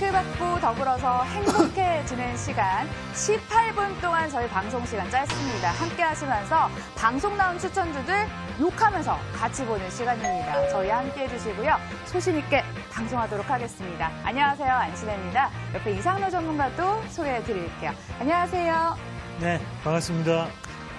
혜택을 받고 더불어서 행복해지는 시간 18분 동안 저희 방송 시간 짧습니다. 함께 하시면서 방송 나온 추천주들 욕하면서 같이 보는 시간입니다. 저희 함께 해주시고요. 소신 있게 방송하도록 하겠습니다. 안녕하세요. 안신혜입니다. 옆에 이상로 전문가도 소개해 드릴게요. 안녕하세요. 네, 반갑습니다.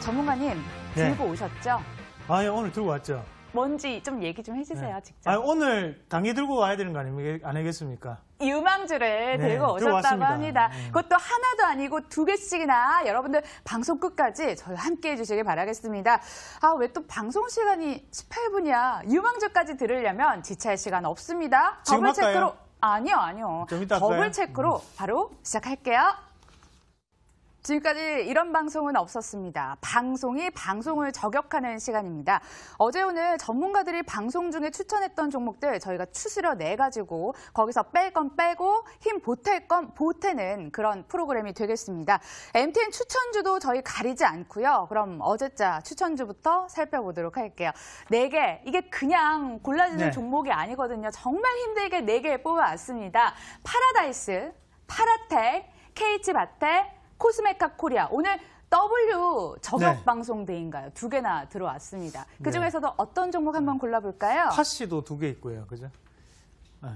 전문가님, 네. 들고 네. 오셨죠? 아, 예, 오늘 들고 왔죠. 뭔지 좀 얘기 좀 해주세요, 네. 직접. 아니, 오늘 당이 들고 와야 되는 거 아닙니까? 아니겠습니까? 유망주를 네, 들고 오셨다고 합니다. 네. 그것도 하나도 아니고 두 개씩이나 여러분들 방송 끝까지 저희 함께 해주시길 바라겠습니다. 아, 왜 또 방송 시간이 18분이야. 유망주까지 들으려면 지체할 시간 없습니다. 더블 체크로. 아니요, 아니요. 더블 체크로 음. 바로 시작할게요. 지금까지 이런 방송은 없었습니다. 방송이 방송을 저격하는 시간입니다. 어제 오늘 전문가들이 방송 중에 추천했던 종목들 저희가 추스려 내가지고 거기서 뺄 건 빼고 힘 보탤 건 보태는 그런 프로그램이 되겠습니다. MTN 추천주도 저희 가리지 않고요. 그럼 어제자 추천주부터 살펴보도록 할게요. 네 개 이게 그냥 골라지는 네. 종목이 아니거든요. 정말 힘들게 네 개 뽑아왔습니다. 파라다이스, 파라텍, KH바텍, 코스메카 코리아 오늘 W 저격 네. 방송대인가요? 두 개나 들어왔습니다. 그 네. 중에서도 어떤 종목 네. 한번 골라볼까요? 파시도두 개 있고요, 그죠? 네.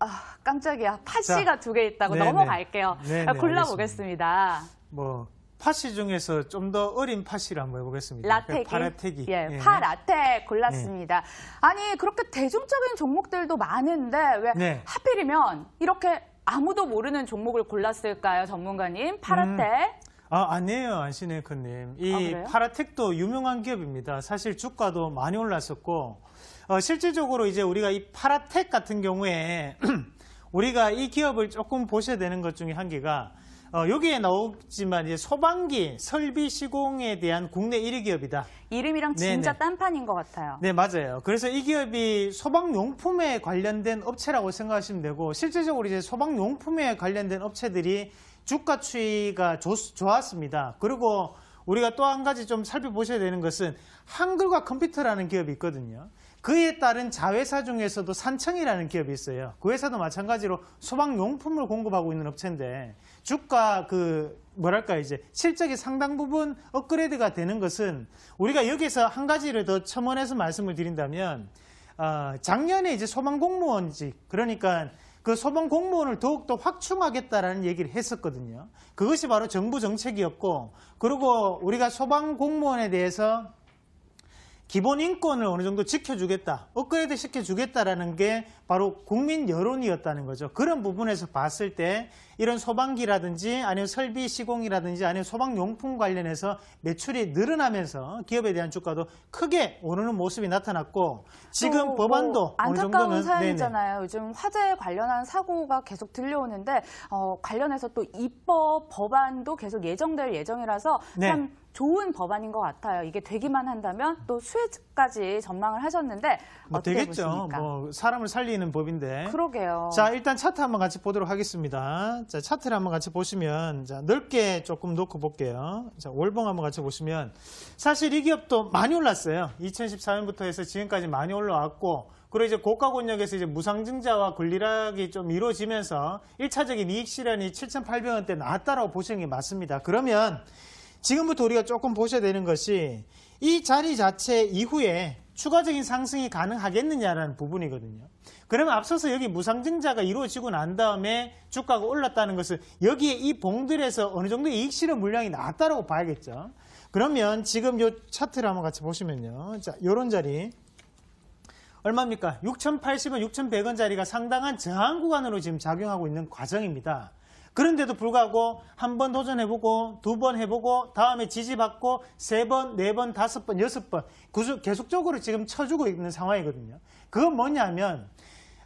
아 깜짝이야, 파시가두 개 있다고 네네. 넘어갈게요. 네네, 아, 골라보겠습니다. 알겠습니다. 뭐파시 중에서 좀 더 어린 파시를 한번 해보겠습니다. 라텍이. 파라텍이. 예, 예. 파라텍 골랐습니다. 예. 아니 그렇게 대중적인 종목들도 많은데 왜 네. 하필이면 이렇게 아무도 모르는 종목을 골랐을까요, 전문가님? 파라텍 음. 아, 아니에요, 안시네이크님. 이 아, 파라텍도 유명한 기업입니다. 사실 주가도 많이 올랐었고, 어, 실질적으로 이제 우리가 이 파라텍 같은 경우에 우리가 이 기업을 조금 보셔야 되는 것 중에 한 개가 어, 여기에 나오지만 이제 소방기 설비 시공에 대한 국내 1위 기업이다. 이름이랑 진짜 네네. 딴판인 것 같아요. 네, 맞아요. 그래서 이 기업이 소방용품에 관련된 업체라고 생각하시면 되고 실제적으로 이제 소방용품에 관련된 업체들이 주가 추이가 좋, 좋았습니다. 그리고 우리가 또 한 가지 좀 살펴보셔야 되는 것은 한글과 컴퓨터라는 기업이 있거든요. 그에 따른 자회사 중에서도 산청이라는 기업이 있어요. 그 회사도 마찬가지로 소방용품을 공급하고 있는 업체인데 주가 그 뭐랄까 이제 실적이 상당 부분 업그레이드가 되는 것은 우리가 여기서 한 가지를 더 첨언해서 말씀을 드린다면 어, 작년에 이제 소방공무원직 그러니까 그 소방 공무원을 더욱더 확충하겠다라는 얘기를 했었거든요. 그것이 바로 정부 정책이었고 그리고 우리가 소방 공무원에 대해서 기본 인권을 어느 정도 지켜주겠다, 업그레이드 시켜주겠다라는 게 바로 국민 여론이었다는 거죠. 그런 부분에서 봤을 때 이런 소방기라든지 아니면 설비 시공이라든지 아니면 소방용품 관련해서 매출이 늘어나면서 기업에 대한 주가도 크게 오르는 모습이 나타났고 지금 법안도 어느 안타까운 사연이잖아요. 네네. 요즘 화재 에 관련한 사고가 계속 들려오는데 어, 관련해서 또 입법 법안도 계속 예정될 예정이라서 네. 참 좋은 법안인 것 같아요. 이게 되기만 한다면 또 수혜까지 전망을 하셨는데 뭐 되겠죠. 보십니까? 뭐 사람을 살리는 법인데. 그러게요. 자 일단 차트 한번 같이 보도록 하겠습니다. 자 차트를 한번 같이 보시면 자 넓게 조금 놓고 볼게요. 자 월봉 한번 같이 보시면 사실 이 기업도 많이 올랐어요. 2014년부터 해서 지금까지 많이 올라왔고 그리고 이제 고가 권역에서 이제 무상증자와 권리락이 좀 이루어지면서 1차적인 이익 실현이 7,800원대 나왔다라고 보시는 게 맞습니다. 그러면 지금부터 우리가 조금 보셔야 되는 것이 이 자리 자체 이후에 추가적인 상승이 가능하겠느냐라는 부분이거든요. 그러면 앞서서 여기 무상증자가 이루어지고 난 다음에 주가가 올랐다는 것은 여기에 이 봉들에서 어느 정도 이익 실험 물량이 나왔다고 봐야겠죠. 그러면 지금 이 차트를 한번 같이 보시면요. 자, 요런 자리. 얼마입니까? 6,080원, 6,100원 자리가 상당한 저항 구간으로 지금 작용하고 있는 과정입니다. 그런데도 불구하고 한 번 도전해보고 두 번 해보고 다음에 지지받고 세 번, 네 번, 다섯 번, 여섯 번 계속적으로 지금 쳐주고 있는 상황이거든요. 그건 뭐냐면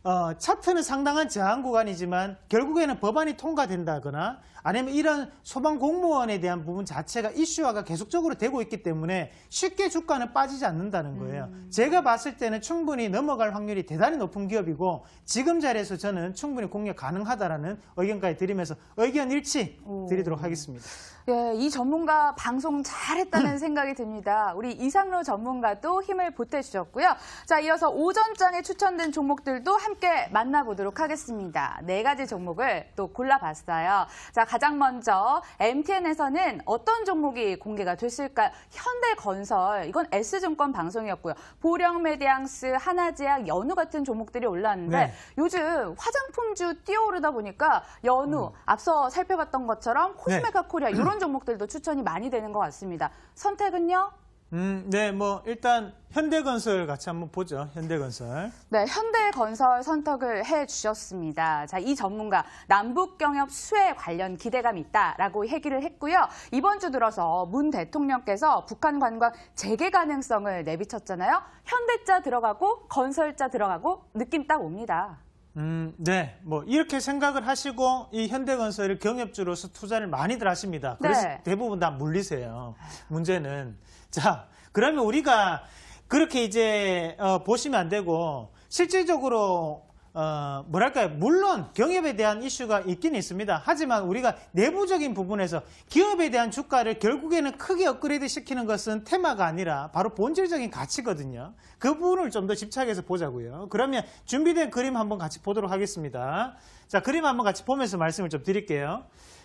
어, 차트는 상당한 저항 구간이지만 결국에는 법안이 통과된다거나 아니면 이런 소방 공무원에 대한 부분 자체가 이슈화가 계속적으로 되고 있기 때문에 쉽게 주가는 빠지지 않는다는 거예요. 음. 제가 봤을 때는 충분히 넘어갈 확률이 대단히 높은 기업이고 지금 자리에서 저는 충분히 공략 가능하다라는 의견까지 드리면서 의견 일치 드리도록 오. 하겠습니다. 예, 이 전문가 방송 잘했다는 생각이 듭니다. 우리 이상로 전문가도 힘을 보태주셨고요. 자, 이어서 오전장에 추천된 종목들도 함께 만나보도록 하겠습니다. 네 가지 종목을 또 골라봤어요. 자, 가장 먼저 MTN에서는 어떤 종목이 공개가 됐을까 현대건설, 이건 S증권 방송이었고요. 보령메디앙스, 하나제약, 연우 같은 종목들이 올랐는데 네. 요즘 화장품주 뛰어오르다 보니까 연우, 음. 앞서 살펴봤던 것처럼 네. 코스메카 코리아 이런 그런 종목들도 추천이 많이 되는 것 같습니다. 선택은요? 음, 네, 뭐 일단 현대건설 같이 한번 보죠. 현대건설. 네, 현대건설 선택을 해 주셨습니다. 자, 이 전문가 남북 경협 수혜 관련 기대감 이 있다라고 얘기를 했고요. 이번 주 들어서 문 대통령께서 북한 관광 재개 가능성을 내비쳤잖아요. 현대자 들어가고 건설자 들어가고 느낌 딱 옵니다. 음, 네. 뭐 이렇게 생각을 하시고 이현대건설의 경협주로서 투자를 많이들 하십니다. 네. 그래서 네. 대부분 다 물리세요. 문제는 자 그러면 우리가 그렇게 이제 어, 보시면 안 되고 실질적으로 어, 뭐랄까요 물론 경협에 대한 이슈가 있긴 있습니다 하지만 우리가 내부적인 부분에서 기업에 대한 주가를 결국에는 크게 업그레이드 시키는 것은 테마가 아니라 바로 본질적인 가치거든요 그 부분을 좀 더 집착해서 보자고요 그러면 준비된 그림 한번 같이 보도록 하겠습니다 자 그림 한번 같이 보면서 말씀을 좀 드릴게요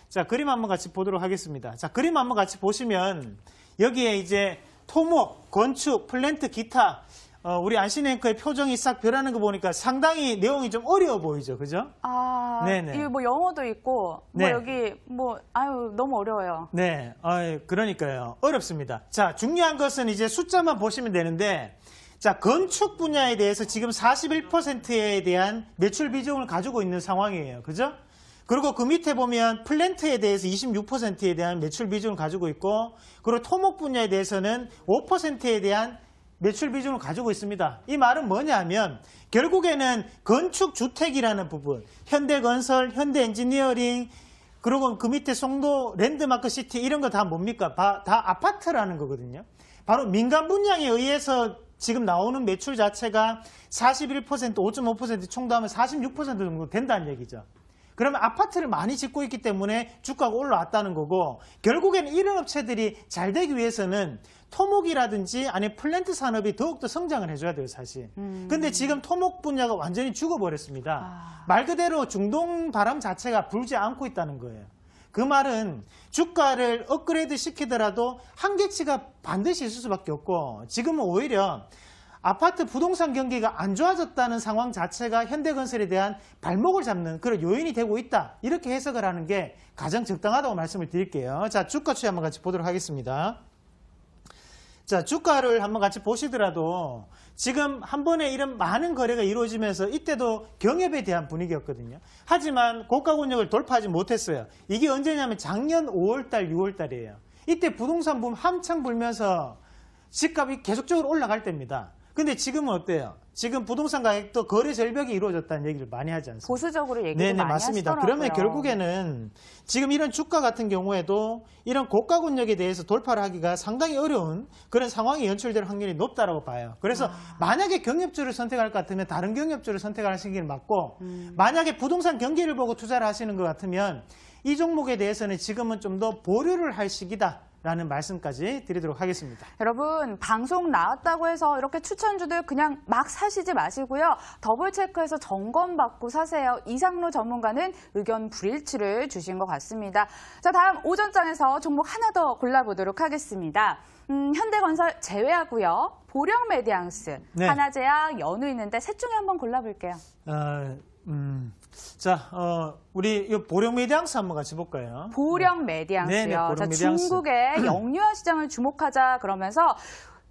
자 그림 한번 같이 보도록 하겠습니다 자 그림 한번 같이 보시면 여기에 이제 토목, 건축, 플랜트, 기타 어, 우리 안신 앵커의 표정이 싹 변하는 거 보니까 상당히 내용이 좀 어려워 보이죠, 그죠? 아, 네네. 이뭐 영어도 있고, 뭐 네. 여기 뭐 아유 너무 어려워요. 네, 어, 그러니까요, 어렵습니다. 자, 중요한 것은 이제 숫자만 보시면 되는데, 자 건축 분야에 대해서 지금 41%에 대한 매출 비중을 가지고 있는 상황이에요, 그죠? 그리고 그 밑에 보면 플랜트에 대해서 26%에 대한 매출 비중을 가지고 있고, 그리고 토목 분야에 대해서는 5%에 대한 매출 비중을 가지고 있습니다. 이 말은 뭐냐면 결국에는 건축 주택이라는 부분, 현대건설, 현대엔지니어링, 그리고 그 밑에 송도 랜드마크 시티 이런 거 다 뭡니까? 다, 다 아파트라는 거거든요. 바로 민간 분양에 의해서 지금 나오는 매출 자체가 41% 5.5% 총도하면 46% 정도 된다는 얘기죠. 그러면 아파트를 많이 짓고 있기 때문에 주가가 올라왔다는 거고 결국에는 이런 업체들이 잘 되기 위해서는 토목이라든지 안에 플랜트 산업이 더욱더 성장을 해줘야 돼요, 사실. 음. 근데 지금 토목 분야가 완전히 죽어버렸습니다. 아. 말 그대로 중동 바람 자체가 불지 않고 있다는 거예요. 그 말은 주가를 업그레이드 시키더라도 한계치가 반드시 있을 수밖에 없고 지금은 오히려 아파트 부동산 경기가 안 좋아졌다는 상황 자체가 현대건설에 대한 발목을 잡는 그런 요인이 되고 있다. 이렇게 해석을 하는 게 가장 적당하다고 말씀을 드릴게요. 자, 주가 추이 한번 같이 보도록 하겠습니다. 자, 주가를 한번 같이 보시더라도 지금 한 번에 이런 많은 거래가 이루어지면서 이때도 경협에 대한 분위기였거든요. 하지만 고가 권역을 돌파하지 못했어요. 이게 언제냐면 작년 5월달, 6월달이에요. 이때 부동산 붐 한창 불면서 집값이 계속적으로 올라갈 때입니다. 근데 지금은 어때요? 지금 부동산 가격도 거래 절벽이 이루어졌다는 얘기를 많이 하지 않습니까? 보수적으로 얘기를 네네, 많이 맞습니다. 하시더라고요. 그러면 결국에는 지금 이런 주가 같은 경우에도 이런 고가 권역에 대해서 돌파를 하기가 상당히 어려운 그런 상황이 연출될 확률이 높다라고 봐요. 그래서 아. 만약에 경협주를 선택할 것 같으면 다른 경협주를 선택하시는 게 맞고 음. 만약에 부동산 경기를 보고 투자를 하시는 것 같으면 이 종목에 대해서는 지금은 좀 더 보류를 할 시기다. 라는 말씀까지 드리도록 하겠습니다. 여러분 방송 나왔다고 해서 이렇게 추천주들 그냥 막 사시지 마시고요. 더블체크해서 점검받고 사세요. 이상로 전문가는 의견 불일치를 주신 것 같습니다. 자 다음 오전장에서 종목 하나 더 골라보도록 하겠습니다. 음, 현대건설 제외하고요. 보령 메디앙스, 네. 하나제약, 연우 있는데 셋 중에 한번 골라볼게요. 어, 음. 자, 어, 우리 이 보령 메디앙스 한번 같이 볼까요? 보령 메디앙스요. 네. 네네, 보령 자, 메디앙스. 중국의 영유아 시장을 주목하자 그러면서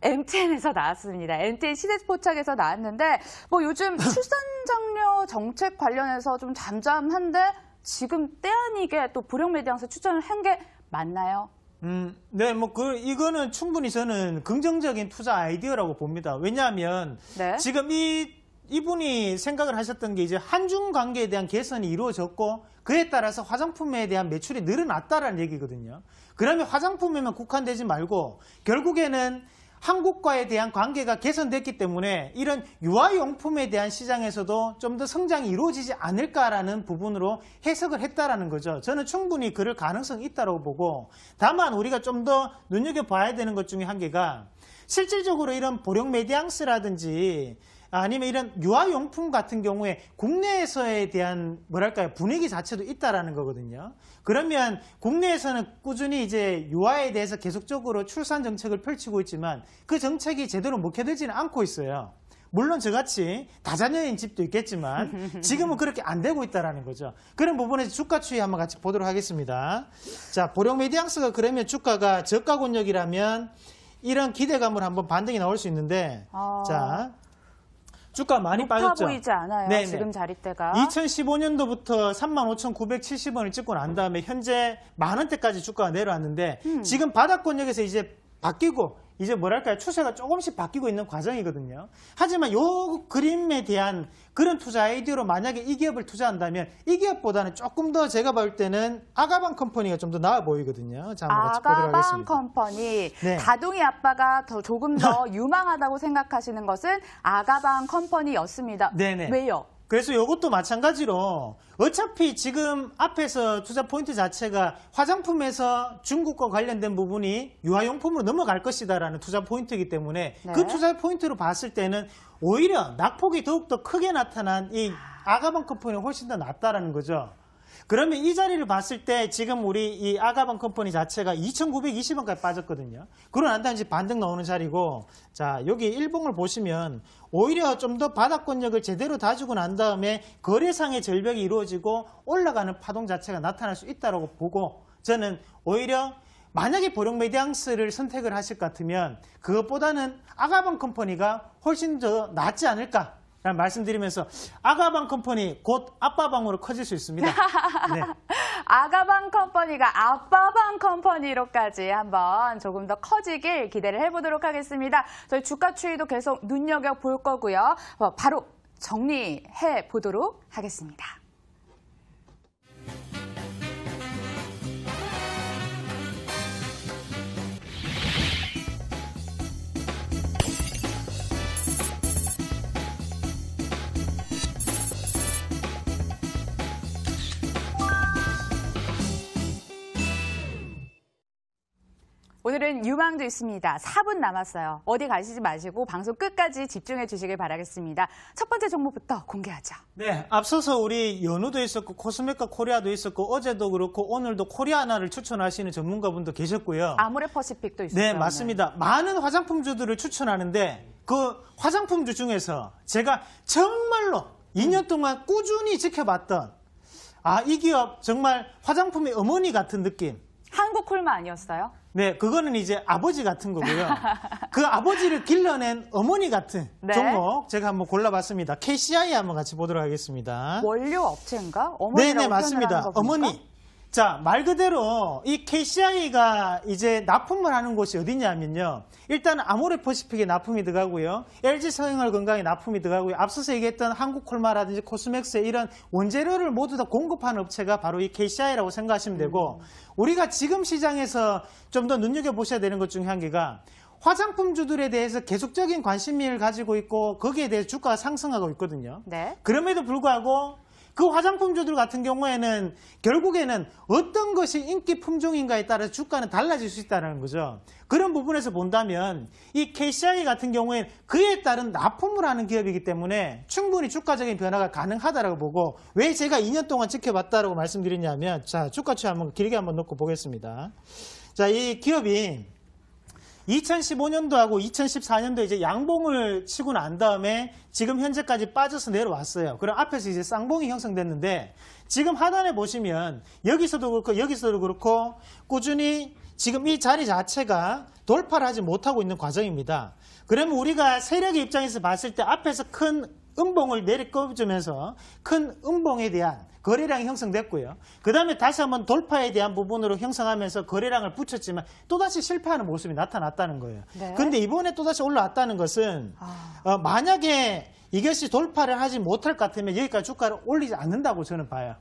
MTN에서 나왔습니다. MTN 시대포착에서 나왔는데 뭐 요즘 출산장려 정책 관련해서 좀 잠잠한데 지금 때 아니게 또 보령 메디앙스 추천을 한 게 맞나요? 음, 네, 뭐, 그, 이거는 충분히 저는 긍정적인 투자 아이디어라고 봅니다. 왜냐하면 네. 지금 이 이분이 생각을 하셨던 게 이제 한중 관계에 대한 개선이 이루어졌고 그에 따라서 화장품에 대한 매출이 늘어났다라는 얘기거든요. 그러면 화장품에만 국한되지 말고 결국에는 한국과에 대한 관계가 개선됐기 때문에 이런 유아용품에 대한 시장에서도 좀 더 성장이 이루어지지 않을까라는 부분으로 해석을 했다라는 거죠. 저는 충분히 그럴 가능성이 있다고 보고 다만 우리가 좀 더 눈여겨봐야 되는 것 중에 한 개가 실질적으로 이런 보령 메디앙스라든지 아니면 이런 유아용품 같은 경우에 국내에서에 대한 뭐랄까요 분위기 자체도 있다라는 거거든요. 그러면 국내에서는 꾸준히 이제 유아에 대해서 계속적으로 출산 정책을 펼치고 있지만 그 정책이 제대로 먹혀들지는 않고 있어요. 물론 저같이 다자녀인 집도 있겠지만 지금은 그렇게 안 되고 있다는 거죠. 그런 부분에서 주가 추이 한번 같이 보도록 하겠습니다. 자, 보령 메디앙스가 그러면 주가가 저가 권역이라면 이런 기대감으로 한번 반등이 나올 수 있는데 아... 자 주가 많이 높아 빠졌죠. 보이지 않아요. 네네. 지금 자리대가. 2015년도부터 35,970원을 찍고 난 다음에 현재 만 원대까지 주가가 내려왔는데 음. 지금 바닥권역에서 이제 바뀌고 이제 뭐랄까요 추세가 조금씩 바뀌고 있는 과정이거든요 하지만 요 그림에 대한 그런 투자 아이디어로 만약에 이 기업을 투자한다면 이 기업보다는 조금 더 제가 볼 때는 아가방 컴퍼니가 좀 더 나아 보이거든요 자, 한번 같이 보도록 하겠습니다 컴퍼니 네. 다둥이 아빠가 더 조금 더 유망하다고 생각하시는 것은 아가방 컴퍼니였습니다 네네. 왜요? 그래서 이것도 마찬가지로 어차피 지금 앞에서 투자 포인트 자체가 화장품에서 중국과 관련된 부분이 유아용품으로 넘어갈 것이다라는 투자 포인트이기 때문에 그 네. 그 투자 포인트로 봤을 때는 오히려 낙폭이 더욱더 크게 나타난 이 아. 아가방 쿠폰이 훨씬 더 낫다라는 거죠. 그러면 이 자리를 봤을 때 지금 우리 이 아가방 컴퍼니 자체가 2,920원까지 빠졌거든요. 그러난 다음에 반등 나오는 자리고 자 여기 일봉을 보시면 오히려 좀 더 바닥권력을 제대로 다지고 난 다음에 거래상의 절벽이 이루어지고 올라가는 파동 자체가 나타날 수 있다고 보고 저는 오히려 만약에 보령 메디앙스를 선택을 하실 것 같으면 그것보다는 아가방 컴퍼니가 훨씬 더 낫지 않을까 라는 말씀드리면서 아가방 컴퍼니 곧 아빠방으로 커질 수 있습니다. 네. 아가방 컴퍼니가 아빠방 컴퍼니로까지 한번 조금 더 커지길 기대를 해보도록 하겠습니다. 저희 주가 추이도 계속 눈여겨볼 거고요. 바로 정리해 보도록 하겠습니다. 오늘은 유망도 있습니다. 4분 남았어요. 어디 가시지 마시고 방송 끝까지 집중해 주시길 바라겠습니다. 첫 번째 종목부터 공개하죠. 네, 앞서서 우리 연우도 있었고 코스메카 코리아도 있었고 어제도 그렇고 오늘도 코리아나를 추천하시는 전문가분도 계셨고요. 아모레퍼시픽도 있었어요. 네, 맞습니다. 많은 화장품주들을 추천하는데 그 화장품주 중에서 제가 정말로 2년 음. 동안 꾸준히 지켜봤던 아, 이 기업 정말 화장품의 어머니 같은 느낌 한국 콜마 아니었어요? 네, 그거는 이제 아버지 같은 거고요. 그 아버지를 길러낸 어머니 같은 네. 종목 제가 한번 골라봤습니다. KCI 한번 같이 보도록 하겠습니다. 원료 업체인가? 네, 네, 어머니 네네 맞습니다. 하는 거니까? 어머니 자, 말 그대로 이 KCI가 이제 납품을 하는 곳이 어디냐면요. 일단 아모레퍼시픽에 납품이 들어가고요. LG 서영을 건강에 납품이 들어가고요. 앞서서 얘기했던 한국콜마라든지 코스맥스 이런 원재료를 모두 다 공급하는 업체가 바로 이 KCI라고 생각하시면 되고 우리가 지금 시장에서 좀 더 눈여겨보셔야 되는 것 중에 한 개가 화장품주들에 대해서 계속적인 관심을 가지고 있고 거기에 대해 주가가 상승하고 있거든요. 네. 그럼에도 불구하고 그 화장품주들 같은 경우에는 결국에는 어떤 것이 인기 품종인가에 따라 주가는 달라질 수 있다는 거죠. 그런 부분에서 본다면 이 KCI 같은 경우에 그에 따른 납품을 하는 기업이기 때문에 충분히 주가적인 변화가 가능하다고 보고 왜 제가 2년 동안 지켜봤다라고 말씀드렸냐면자 주가치 한번 길게 한번 놓고 보겠습니다. 자이 기업이 2015년도하고 2014년도 이제 양봉을 치고 난 다음에 지금 현재까지 빠져서 내려왔어요. 그럼 앞에서 이제 쌍봉이 형성됐는데 지금 하단에 보시면 여기서도 그렇고 여기서도 그렇고 꾸준히 지금 이 자리 자체가 돌파를 하지 못하고 있는 과정입니다. 그러면 우리가 세력의 입장에서 봤을 때 앞에서 큰 음봉을 내리꼽주면서큰 음봉에 대한 거래량이 형성됐고요. 그 다음에 다시 한번 돌파에 대한 부분으로 형성하면서 거래량을 붙였지만 또다시 실패하는 모습이 나타났다는 거예요. 네. 그런데 이번에 또다시 올라왔다는 것은 아... 어, 만약에 이것이 돌파를 하지 못할 것 같으면 여기까지 주가를 올리지 않는다고 저는 봐요.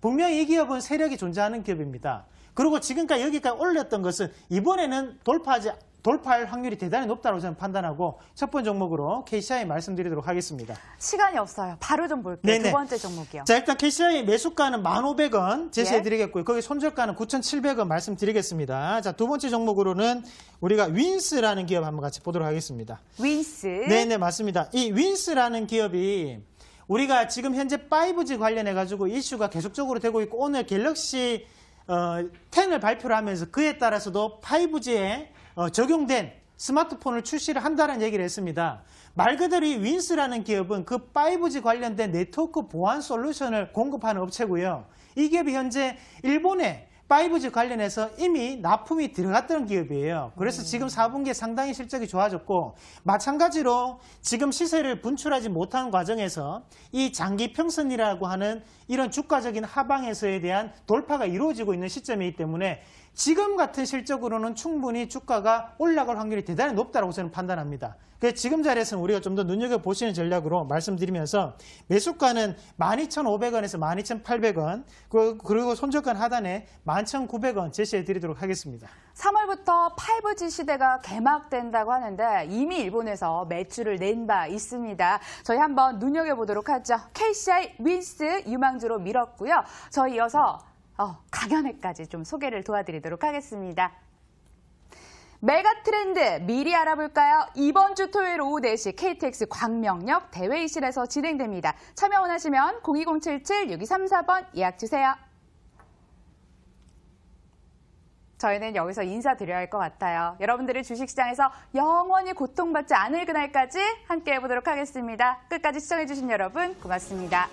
분명히 이 기업은 세력이 존재하는 기업입니다. 그리고 지금까지 여기까지 올렸던 것은 이번에는 돌파하지 돌파할 확률이 대단히 높다고 저는 판단하고 첫 번째 종목으로 KCI 말씀드리도록 하겠습니다. 시간이 없어요. 바로 좀 볼게요. 네네. 두 번째 종목이요. 자 일단 KCI 매수가는 1,500원 제시해드리겠고요. 예. 거기 손절가는 9,700원 말씀드리겠습니다. 자 두 번째 종목으로는 우리가 윈스라는 기업 한번 같이 보도록 하겠습니다. 윈스. 네네 맞습니다. 이 윈스라는 기업이 우리가 지금 현재 5G 관련해 가지고 이슈가 계속적으로 되고 있고 오늘 갤럭시 어, 10을 발표를 하면서 그에 따라서도 5G의 어, 적용된 스마트폰을 출시를 한다는 얘기를 했습니다. 말 그대로 이 윈스라는 기업은 그 5G 관련된 네트워크 보안 솔루션을 공급하는 업체고요. 이 기업이 현재 일본에 5G 관련해서 이미 납품이 들어갔던 기업이에요. 그래서 음. 지금 4분기에 상당히 실적이 좋아졌고 마찬가지로 지금 시세를 분출하지 못한 과정에서 이 장기 평선이라고 하는 이런 주가적인 하방에서에 대한 돌파가 이루어지고 있는 시점이기 때문에 지금 같은 실적으로는 충분히 주가가 올라갈 확률이 대단히 높다고 저는 판단합니다. 그래서 지금 자리에서는 우리가 좀 더 눈여겨보시는 전략으로 말씀드리면서 매수가는 12,500원에서 12,800원 그, 그리고 손절권 하단에 11,900원 제시해드리도록 하겠습니다. 3월부터 5G 시대가 개막된다고 하는데 이미 일본에서 매출을 낸 바 있습니다. 저희 한번 눈여겨보도록 하죠. KCI 윈스 유망주로 밀었고요. 저희 이어서 어, 강연회까지 좀 소개를 도와드리도록 하겠습니다. 메가 트렌드 미리 알아볼까요? 이번 주 토요일 오후 4시 KTX 광명역 대회의실에서 진행됩니다. 참여 원하시면 02077-6234번 예약 주세요. 저희는 여기서 인사드려야 할 것 같아요. 여러분들을 주식시장에서 영원히 고통받지 않을 그날까지 함께해 보도록 하겠습니다. 끝까지 시청해 주신 여러분 고맙습니다.